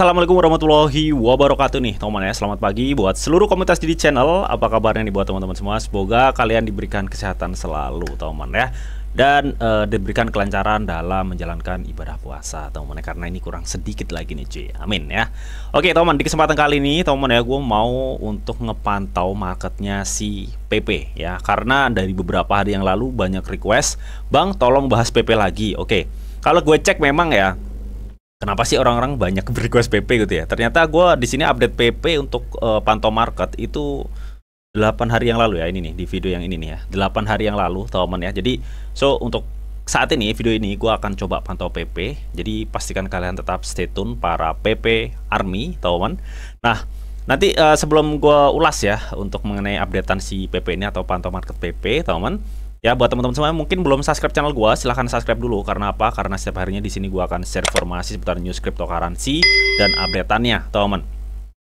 Assalamualaikum warahmatullahi wabarakatuh nih teman teman ya Selamat pagi buat seluruh komunitas di channel Apa kabarnya nih buat teman-teman semua Semoga kalian diberikan kesehatan selalu teman teman ya dan e, diberikan kelancaran dalam menjalankan ibadah puasa teman ya teman karena ini kurang sedikit lagi nih cuy amin ya oke teman teman di kesempatan kali ini teman ya gue mau untuk ngepantau marketnya si PP ya karena dari beberapa hari yang lalu banyak request bang tolong bahas PP lagi oke kalau gue cek memang ya kenapa sih orang-orang banyak request PP gitu ya? Ternyata gue di sini update PP untuk uh, eh, pantau market itu 8 hari yang lalu ya ini nih di video yang ini nih ya. 8 hari yang lalu teman ya. Jadi so untuk saat ini video ini gue akan coba pantau PP. Jadi pastikan kalian tetap stay tune para PP Army teman. Nah nanti uh, sebelum gue ulas ya untuk mengenai updatean si PP ini atau pantau market PP teman Ya buat teman-teman semua mungkin belum subscribe channel gue silahkan subscribe dulu karena apa? Karena setiap harinya di sini gue akan share informasi seputar news cryptocurrency dan updateannya, teman.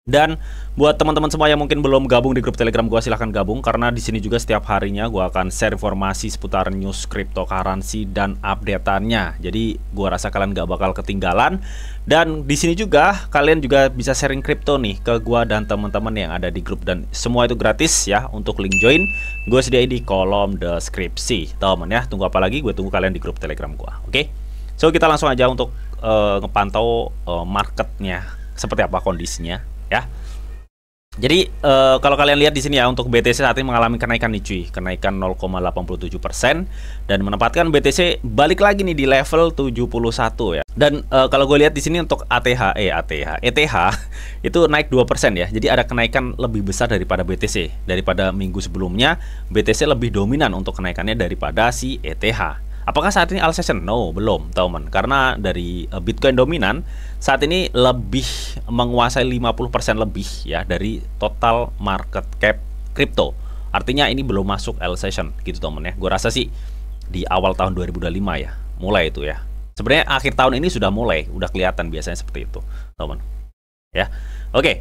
Dan buat teman-teman semua yang mungkin belum gabung di grup Telegram gua silahkan gabung karena di sini juga setiap harinya gua akan share informasi seputar news cryptocurrency dan updateannya. Jadi gua rasa kalian nggak bakal ketinggalan. Dan di sini juga kalian juga bisa sharing crypto nih ke gua dan teman-teman yang ada di grup dan semua itu gratis ya. Untuk link join gue sediain di kolom deskripsi. Teman ya, tunggu apa lagi? Gue tunggu kalian di grup Telegram gua. Oke. Okay? So kita langsung aja untuk uh, ngepantau uh, marketnya seperti apa kondisinya ya. Jadi uh, kalau kalian lihat di sini ya untuk BTC saat ini mengalami kenaikan nih cuy, kenaikan 0,87% dan menempatkan BTC balik lagi nih di level 71 ya. Dan uh, kalau gue lihat di sini untuk ATH eh ATH ETH itu naik 2% ya. Jadi ada kenaikan lebih besar daripada BTC daripada minggu sebelumnya BTC lebih dominan untuk kenaikannya daripada si ETH. Apakah saat ini all session? No, belum, teman. Karena dari eh, Bitcoin dominan saat ini lebih menguasai 50% lebih ya dari total market cap crypto. Artinya ini belum masuk all session gitu, teman ya. Gua rasa sih di awal tahun 2025 ya, mulai itu ya. Sebenarnya akhir tahun ini sudah mulai, udah kelihatan biasanya seperti itu, teman. Ya. Oke. Okay.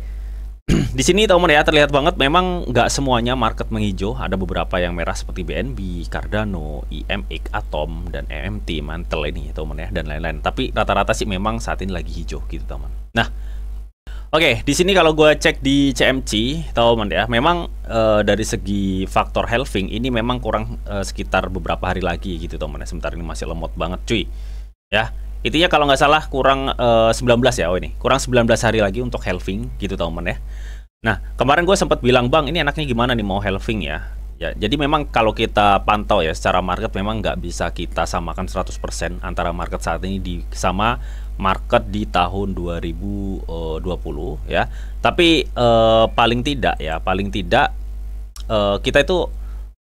di sini teman teman ya terlihat banget memang nggak semuanya market menghijau ada beberapa yang merah seperti BNB, Cardano, IMX, e Atom dan EMT mantel ini teman teman ya dan lain-lain tapi rata-rata sih memang saat ini lagi hijau gitu teman nah Oke, okay, di sini kalau gue cek di CMC, teman teman ya, memang e, dari segi faktor halving ini memang kurang e, sekitar beberapa hari lagi gitu teman ya. Sebentar ini masih lemot banget cuy. Ya, Intinya kalau nggak salah kurang uh, eh, 19 ya oh ini. Kurang 19 hari lagi untuk halving gitu teman ya. Nah, kemarin gue sempat bilang, "Bang, ini enaknya gimana nih mau halving ya?" Ya, jadi memang kalau kita pantau ya secara market memang nggak bisa kita samakan 100% antara market saat ini di sama market di tahun 2020 eh, ya. Tapi eh, paling tidak ya, paling tidak eh, kita itu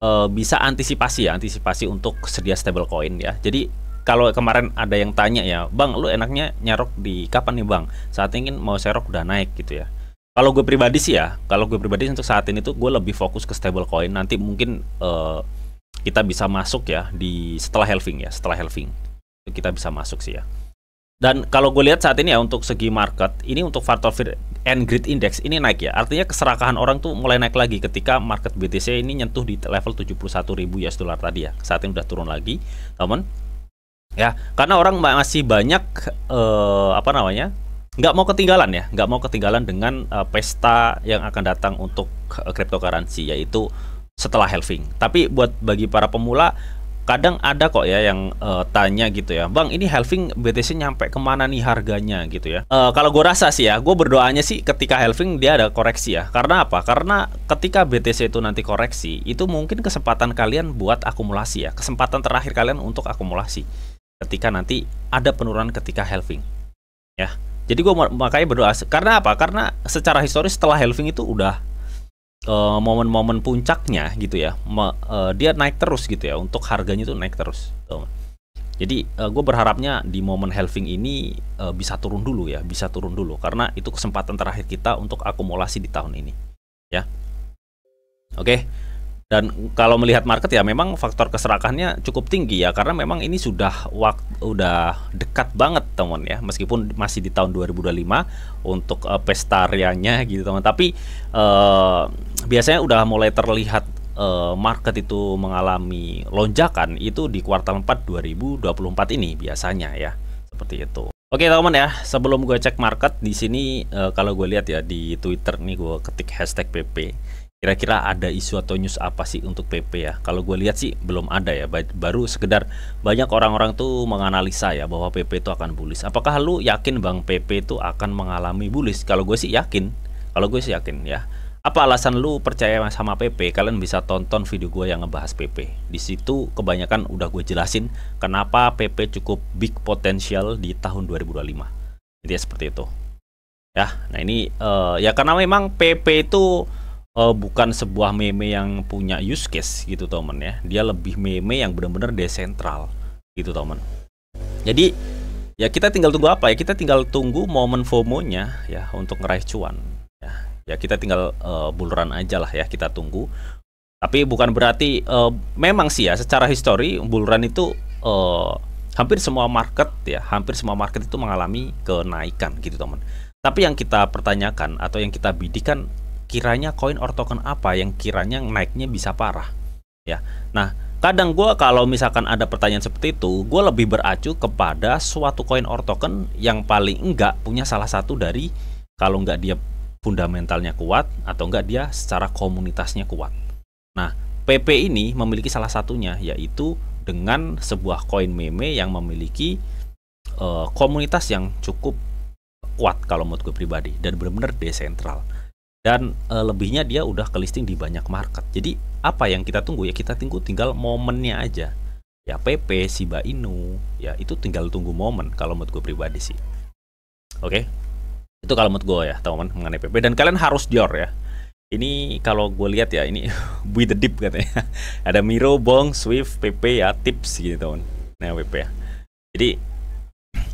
eh, bisa antisipasi ya, antisipasi untuk sedia stablecoin ya. Jadi kalau kemarin ada yang tanya ya, Bang, lu enaknya nyerok di kapan nih, Bang? Saat ingin mau serok udah naik gitu ya. Kalau gue pribadi sih ya, kalau gue pribadi untuk saat ini tuh gue lebih fokus ke stable coin. Nanti mungkin uh, kita bisa masuk ya di setelah halving ya, setelah halving. Kita bisa masuk sih ya. Dan kalau gue lihat saat ini ya untuk segi market, ini untuk factor fear and greed index ini naik ya. Artinya keserakahan orang tuh mulai naik lagi ketika market BTC ini nyentuh di level 71.000 ya dolar tadi ya. Saat ini udah turun lagi, teman ya karena orang masih banyak uh, apa namanya nggak mau ketinggalan ya nggak mau ketinggalan dengan uh, pesta yang akan datang untuk uh, cryptocurrency yaitu setelah halving tapi buat bagi para pemula kadang ada kok ya yang uh, tanya gitu ya bang ini halving BTC nyampe kemana nih harganya gitu ya uh, kalau gue rasa sih ya gue berdoanya sih ketika halving dia ada koreksi ya karena apa karena ketika BTC itu nanti koreksi itu mungkin kesempatan kalian buat akumulasi ya kesempatan terakhir kalian untuk akumulasi ketika nanti ada penurunan ketika halving ya jadi gue makanya berdoa karena apa karena secara historis setelah halving itu udah eh, momen-momen uh, puncaknya gitu ya Me, uh, dia naik terus gitu ya untuk harganya itu naik terus gitu. jadi uh, eh, gue berharapnya di momen halving ini uh, bisa turun dulu ya bisa turun dulu karena itu kesempatan terakhir kita untuk akumulasi di tahun ini ya oke okay. Dan kalau melihat market ya memang faktor keserakannya cukup tinggi ya karena memang ini sudah waktu udah dekat banget teman ya meskipun masih di tahun 2025 untuk uh, pesta rianya gitu teman tapi uh, biasanya udah mulai terlihat eh, market itu mengalami lonjakan itu di kuartal 4 2024 ini biasanya ya seperti itu. Oke teman ya, sebelum gue cek market di sini kalau gue lihat ya di Twitter nih gue ketik hashtag PP kira-kira ada isu atau news apa sih untuk PP ya? Kalau gue lihat sih belum ada ya, baru sekedar banyak orang-orang tuh menganalisa ya bahwa PP itu akan bullish. Apakah lu yakin Bang PP itu akan mengalami bullish? Kalau gue sih yakin, kalau gue sih yakin ya. Apa alasan lu percaya sama PP? Kalian bisa tonton video gue yang ngebahas PP. Di situ kebanyakan udah gue jelasin kenapa PP cukup big potential di tahun 2025. Jadi ya seperti itu. Ya, nah ini uh, ya karena memang PP itu uh, bukan sebuah meme yang punya use case gitu teman ya dia lebih meme yang benar-benar desentral gitu teman jadi ya kita tinggal tunggu apa ya kita tinggal tunggu momen FOMO-nya ya untuk ngeraih cuan ya ya kita tinggal uh, eh, buluran aja lah ya kita tunggu tapi bukan berarti uh, memang sih ya secara histori buluran itu uh, hampir semua market ya hampir semua market itu mengalami kenaikan gitu teman tapi yang kita pertanyakan atau yang kita bidikan kiranya koin or token apa yang kiranya naiknya bisa parah ya nah kadang gue kalau misalkan ada pertanyaan seperti itu gue lebih beracu kepada suatu koin or token yang paling enggak punya salah satu dari kalau enggak dia fundamentalnya kuat atau enggak dia secara komunitasnya kuat nah PP ini memiliki salah satunya yaitu dengan sebuah koin meme yang memiliki uh, komunitas yang cukup kuat kalau menurut gue pribadi dan benar-benar desentral dan e, lebihnya dia udah ke listing di banyak market. Jadi apa yang kita tunggu ya kita tunggu tinggal momennya aja. Ya PP, Shiba Inu, ya itu tinggal tunggu momen kalau menurut gue pribadi sih. Oke, okay? itu kalau menurut gue ya teman mengenai PP dan kalian harus dior ya. Ini kalau gue lihat ya ini with the deep katanya. Ada Miro, Bong, Swift, PP ya tips gitu teman. Nah PP ya. Jadi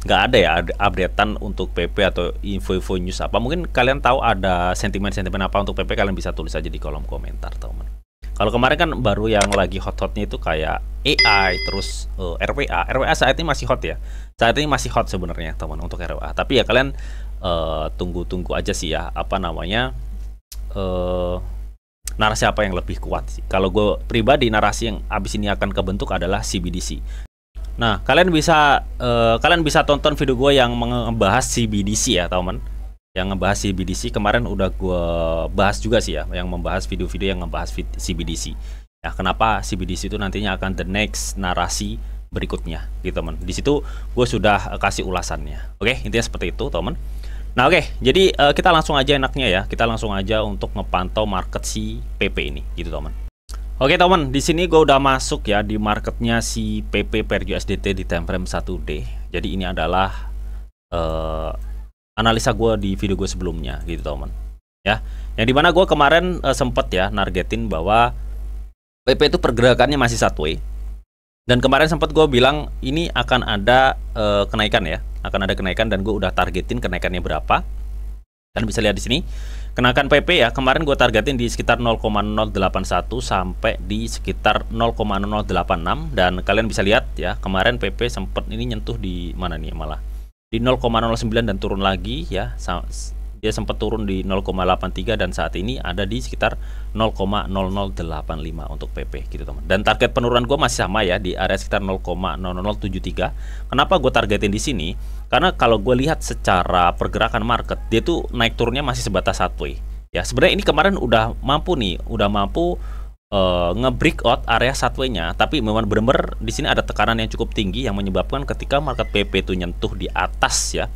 nggak ada ya updatean untuk PP atau info-info news apa mungkin kalian tahu ada sentimen-sentimen apa untuk PP kalian bisa tulis aja di kolom komentar teman kalau kemarin kan baru yang lagi hot-hotnya itu kayak AI terus uh, eh, RWA RWA saat ini masih hot ya saat ini masih hot sebenarnya teman untuk RWA tapi ya kalian eh, tunggu-tunggu uh, aja sih ya apa namanya uh, narasi apa yang lebih kuat sih. Kalau gue pribadi narasi yang abis ini akan kebentuk adalah CBDC. Nah, kalian bisa uh, kalian bisa tonton video gue yang membahas CBDC ya, teman. Yang membahas CBDC kemarin udah gue bahas juga sih ya, yang membahas video-video yang membahas CBDC. Ya, nah, kenapa CBDC itu nantinya akan the next narasi berikutnya, gitu teman. Di situ gue sudah eh, kasih ulasannya. Oke, intinya seperti itu, teman. Nah, oke, jadi uh, kita langsung aja enaknya ya, kita langsung aja untuk ngepantau market si PP ini, gitu teman. Oke teman, di sini gue udah masuk ya di marketnya si PP per USDT di time frame 1D. Jadi ini adalah uh, analisa gue di video gue sebelumnya gitu teman. Ya, yang dimana gue kemarin uh, sempet ya nargetin bahwa PP itu pergerakannya masih satu way. Dan kemarin sempat gue bilang ini akan ada uh, kenaikan ya, akan ada kenaikan dan gue udah targetin kenaikannya berapa Kalian bisa lihat di sini. Kenakan PP ya, kemarin gue targetin di sekitar 0,081 sampai di sekitar enam dan kalian bisa lihat ya, kemarin PP sempat ini nyentuh di mana nih malah di 0,09 dan turun lagi ya dia sempat turun di 0,83 dan saat ini ada di sekitar 0,0085 untuk PP gitu teman. Dan target penurunan gue masih sama ya di area sekitar 0,0073. Kenapa gue targetin di sini? Karena kalau gue lihat secara pergerakan market dia tuh naik turunnya masih sebatas satu Ya sebenarnya ini kemarin udah mampu nih, udah mampu uh, eh, nge-breakout area satwenya tapi memang benar-benar di sini ada tekanan yang cukup tinggi yang menyebabkan ketika market PP itu nyentuh di atas ya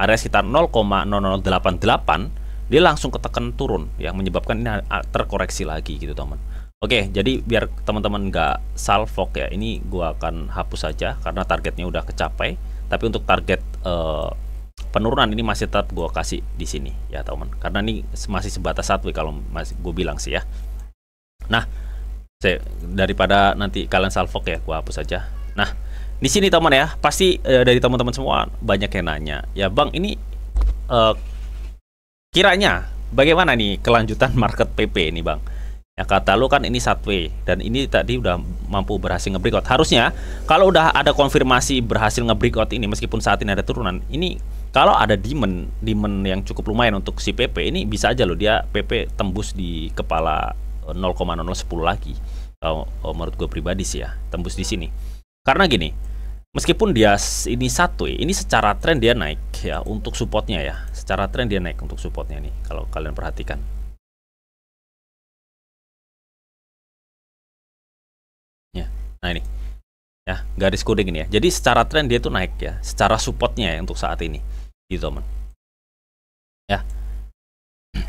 area sekitar 0,0088 dia langsung ketekan turun yang menyebabkan ini terkoreksi lagi gitu teman Oke jadi biar teman-teman nggak salvok ya ini gua akan hapus saja karena targetnya udah kecapai tapi untuk target uh, penurunan ini masih tetap gua kasih di sini ya teman karena ini masih sebatas satu ya, kalau masih gue bilang sih ya Nah saya daripada nanti kalian salvok ya gua hapus saja Nah di sini teman ya pasti uh, dari teman-teman semua banyak yang nanya ya bang ini uh, kiranya bagaimana nih kelanjutan market PP ini bang ya kata lu kan ini satwe dan ini tadi udah mampu berhasil ngebreakout harusnya kalau udah ada konfirmasi berhasil ngebreakout ini meskipun saat ini ada turunan ini kalau ada demand demand yang cukup lumayan untuk si PP ini bisa aja loh dia PP tembus di kepala 0,010 eh, lagi kalau menurut gue pribadi sih ya tembus di sini karena gini meskipun dia ini satu ini secara tren dia naik ya untuk supportnya ya secara tren dia naik untuk supportnya nih kalau kalian perhatikan ya nah ini ya garis kuning ini ya jadi secara tren dia tuh naik ya secara supportnya ya untuk saat ini gitu teman ya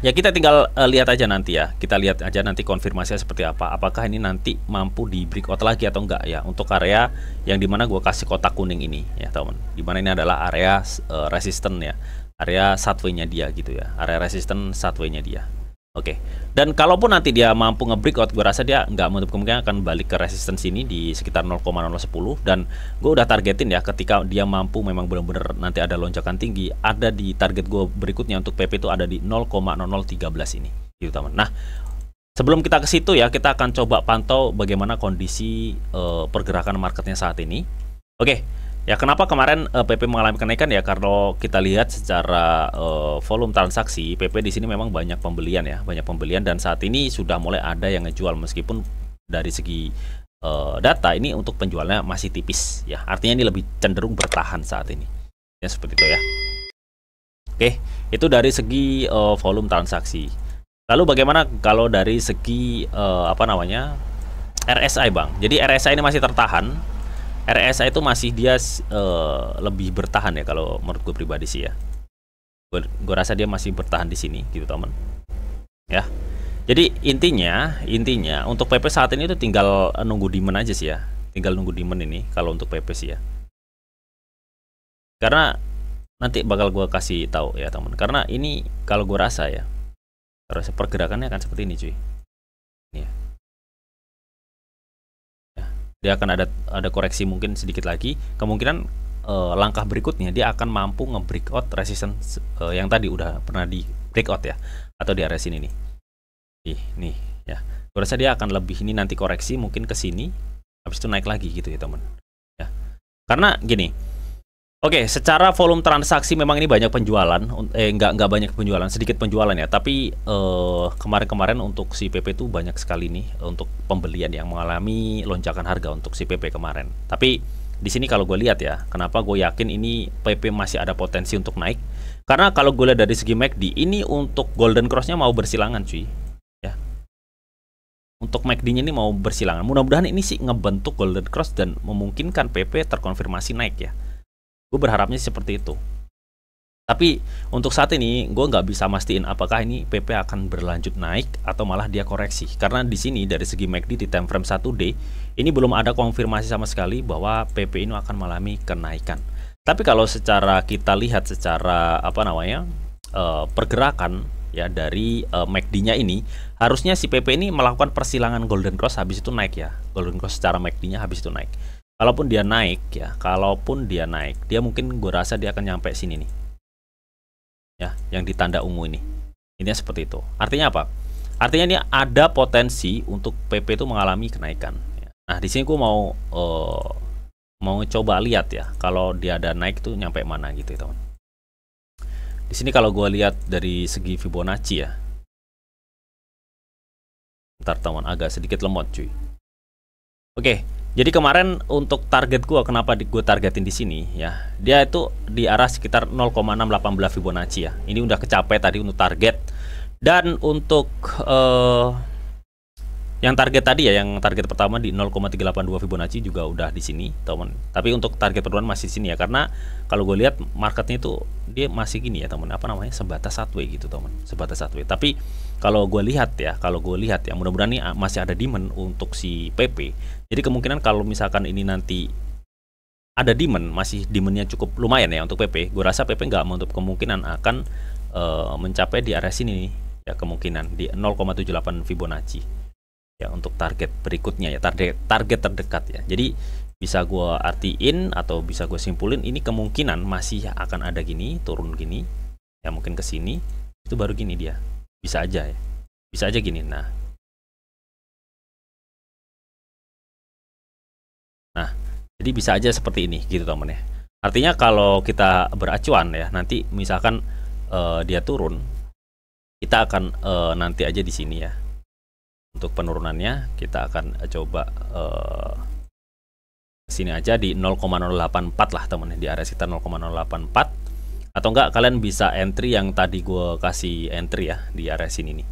Ya kita tinggal uh, lihat aja nanti ya. Kita lihat aja nanti konfirmasinya seperti apa. Apakah ini nanti mampu di break lagi atau enggak ya untuk area yang dimana gue kasih kotak kuning ini ya teman. Dimana ini adalah area uh, resisten ya, area satway-nya dia gitu ya, area resisten satway-nya dia. Oke. Okay. Dan kalaupun nanti dia mampu nge-breakout, gue rasa dia nggak menutup kemungkinan akan balik ke resistance ini di sekitar 0,010 dan gue udah targetin ya ketika dia mampu memang benar-benar nanti ada lonjakan tinggi, ada di target gue berikutnya untuk PP itu ada di 0,0013 ini, gitu teman. Nah, sebelum kita ke situ ya, kita akan coba pantau bagaimana kondisi uh, pergerakan marketnya saat ini. Oke. Okay. Ya kenapa kemarin uh, eh, PP mengalami kenaikan ya karena kita lihat secara uh, volume transaksi PP di sini memang banyak pembelian ya, banyak pembelian dan saat ini sudah mulai ada yang ngejual meskipun dari segi uh, data ini untuk penjualnya masih tipis ya. Artinya ini lebih cenderung bertahan saat ini. Ya seperti itu ya. Oke, itu dari segi uh, volume transaksi. Lalu bagaimana kalau dari segi uh, apa namanya? RSI, Bang. Jadi RSI ini masih tertahan RSA itu masih dia uh, lebih bertahan ya kalau menurut gue pribadi sih ya. Gue, rasa dia masih bertahan di sini gitu teman. Ya. Jadi intinya, intinya untuk PP saat ini itu tinggal nunggu demand aja sih ya. Tinggal nunggu demand ini kalau untuk PP sih ya. Karena nanti bakal gue kasih tahu ya teman. Karena ini kalau gue rasa ya, rasa pergerakannya akan seperti ini cuy. ya dia akan ada ada koreksi mungkin sedikit lagi kemungkinan uh, langkah berikutnya dia akan mampu nge-breakout resistance uh, yang tadi udah pernah di breakout ya atau di area sini nih nih, nih ya berasa dia akan lebih ini nanti koreksi mungkin ke sini habis itu naik lagi gitu ya teman ya karena gini Oke, okay, secara volume transaksi memang ini banyak penjualan, eh nggak nggak banyak penjualan, sedikit penjualan ya. Tapi eh, kemarin-kemarin uh, untuk si PP itu banyak sekali nih untuk pembelian yang mengalami lonjakan harga untuk si PP kemarin. Tapi di sini kalau gue lihat ya, kenapa gue yakin ini PP masih ada potensi untuk naik? Karena kalau gue lihat dari segi MACD, ini untuk golden crossnya mau bersilangan cuy, ya. Untuk MACD-nya ini mau bersilangan. Mudah-mudahan ini sih ngebentuk golden cross dan memungkinkan PP terkonfirmasi naik ya gue berharapnya seperti itu tapi untuk saat ini gue nggak bisa mastiin apakah ini PP akan berlanjut naik atau malah dia koreksi. Karena di sini dari segi MACD di time frame 1D ini belum ada konfirmasi sama sekali bahwa PP ini akan mengalami kenaikan. Tapi kalau secara kita lihat secara apa namanya eh, pergerakan ya dari eh, MACD-nya ini harusnya si PP ini melakukan persilangan golden cross habis itu naik ya. Golden cross secara MACD-nya habis itu naik kalaupun dia naik ya kalaupun dia naik dia mungkin gue rasa dia akan nyampe sini nih ya yang ditanda ungu ini ini seperti itu artinya apa artinya ini ada potensi untuk PP itu mengalami kenaikan ya. nah di sini gue mau uh, mau coba lihat ya kalau dia ada naik tuh nyampe mana gitu ya teman di sini kalau gue lihat dari segi Fibonacci ya ntar teman agak sedikit lemot cuy oke jadi kemarin untuk target gua kenapa gue targetin di sini ya. Dia itu di arah sekitar 0,618 Fibonacci ya. Ini udah kecapai tadi untuk target. Dan untuk uh, yang target tadi ya, yang target pertama di 0,382 Fibonacci juga udah di sini, teman. Tapi untuk target perluan masih di sini ya karena kalau gue lihat marketnya itu dia masih gini ya, teman. Apa namanya? sebatas satway gitu, teman. Sebatas satway. Tapi kalau gue lihat ya, kalau gue lihat ya, mudah-mudahan nih masih ada demand untuk si PP jadi kemungkinan kalau misalkan ini nanti ada demand, masih demandnya cukup lumayan ya untuk PP. Gue rasa PP nggak menutup kemungkinan akan uh, mencapai di area sini nih, ya kemungkinan di 0,78 Fibonacci ya untuk target berikutnya ya target target terdekat ya. Jadi bisa gue artiin atau bisa gue simpulin ini kemungkinan masih akan ada gini turun gini ya mungkin ke sini itu baru gini dia bisa aja ya bisa aja gini nah Jadi bisa aja seperti ini gitu teman ya. Artinya kalau kita beracuan ya nanti misalkan uh, dia turun, kita akan uh, nanti aja di sini ya. Untuk penurunannya kita akan eh, coba uh, sini aja di 0,084 lah teman ya di area sekitar 0,084 atau enggak kalian bisa entry yang tadi gue kasih entry ya di area sini nih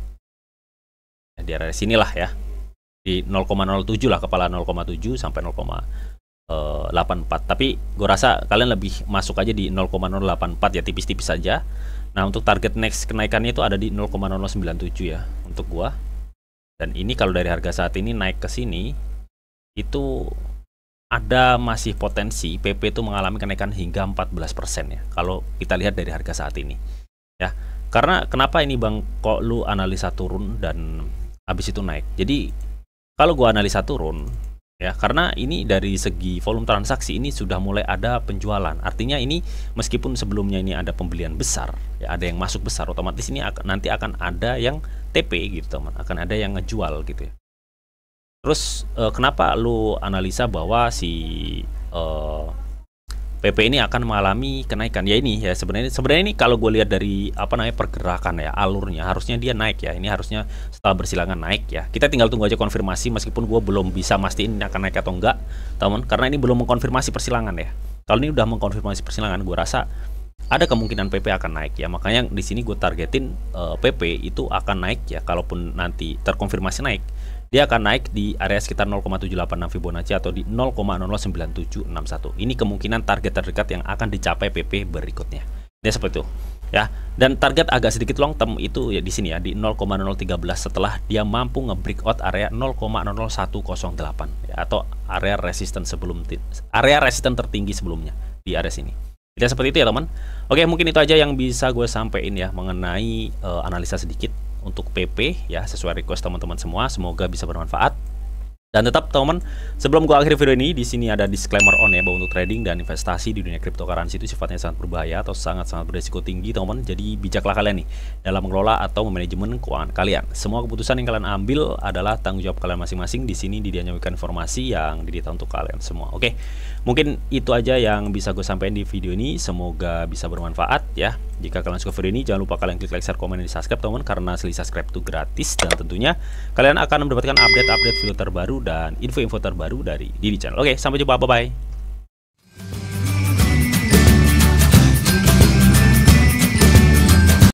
di area sinilah ya di 0,07 lah kepala 0,7 sampai 0, 0.084. Eh, tapi gue rasa kalian lebih masuk aja di 0,084 ya tipis-tipis saja nah untuk target next kenaikannya itu ada di 0,097 ya untuk gua dan ini kalau dari harga saat ini naik ke sini itu ada masih potensi PP itu mengalami kenaikan hingga 14% ya kalau kita lihat dari harga saat ini ya karena kenapa ini Bang kok lu analisa turun dan habis itu naik jadi kalau gua analisa turun ya karena ini dari segi volume transaksi ini sudah mulai ada penjualan artinya ini meskipun sebelumnya ini ada pembelian besar ya ada yang masuk besar otomatis ini akan, nanti akan ada yang TP gitu teman akan ada yang ngejual gitu ya terus eh, kenapa lu analisa bahwa si eh, PP ini akan mengalami kenaikan ya ini ya sebenarnya sebenarnya ini kalau gue lihat dari apa namanya pergerakan ya alurnya harusnya dia naik ya ini harusnya setelah bersilangan naik ya kita tinggal tunggu aja konfirmasi meskipun gue belum bisa mastiin ini akan naik atau enggak teman karena ini belum mengkonfirmasi persilangan ya kalau ini udah mengkonfirmasi persilangan gue rasa ada kemungkinan PP akan naik ya makanya di sini gue targetin uh, eh, PP itu akan naik ya kalaupun nanti terkonfirmasi naik dia akan naik di area sekitar 0,786 Fibonacci atau di 0,009761. Ini kemungkinan target terdekat yang akan dicapai PP berikutnya. Dia seperti itu. Ya, dan target agak sedikit long term itu ya di sini ya di 0,013 setelah dia mampu nge-break area 0,00108 ya, atau area resisten sebelum area resisten tertinggi sebelumnya di area sini. Jadi seperti itu ya, teman. Oke, mungkin itu aja yang bisa gue sampaikan ya mengenai uh, analisa sedikit untuk PP ya sesuai request teman-teman semua. Semoga bisa bermanfaat. Dan tetap teman-teman, sebelum gua akhiri video ini, di sini ada disclaimer on ya bahwa untuk trading dan investasi di dunia cryptocurrency itu sifatnya sangat berbahaya atau sangat-sangat berisiko tinggi, teman-teman. Jadi bijaklah kalian nih dalam mengelola atau manajemen keuangan kalian. Semua keputusan yang kalian ambil adalah tanggung jawab kalian masing-masing. Di sini Didi informasi yang didita untuk kalian semua. Oke. Mungkin itu aja yang bisa gue sampaikan di video ini. Semoga bisa bermanfaat ya. Jika kalian suka video ini, jangan lupa kalian klik like, share, komen, dan subscribe, teman-teman karena selisih subscribe itu gratis dan tentunya kalian akan mendapatkan update-update video terbaru dan info-info terbaru dari Didi Channel. Oke, sampai jumpa. Bye-bye.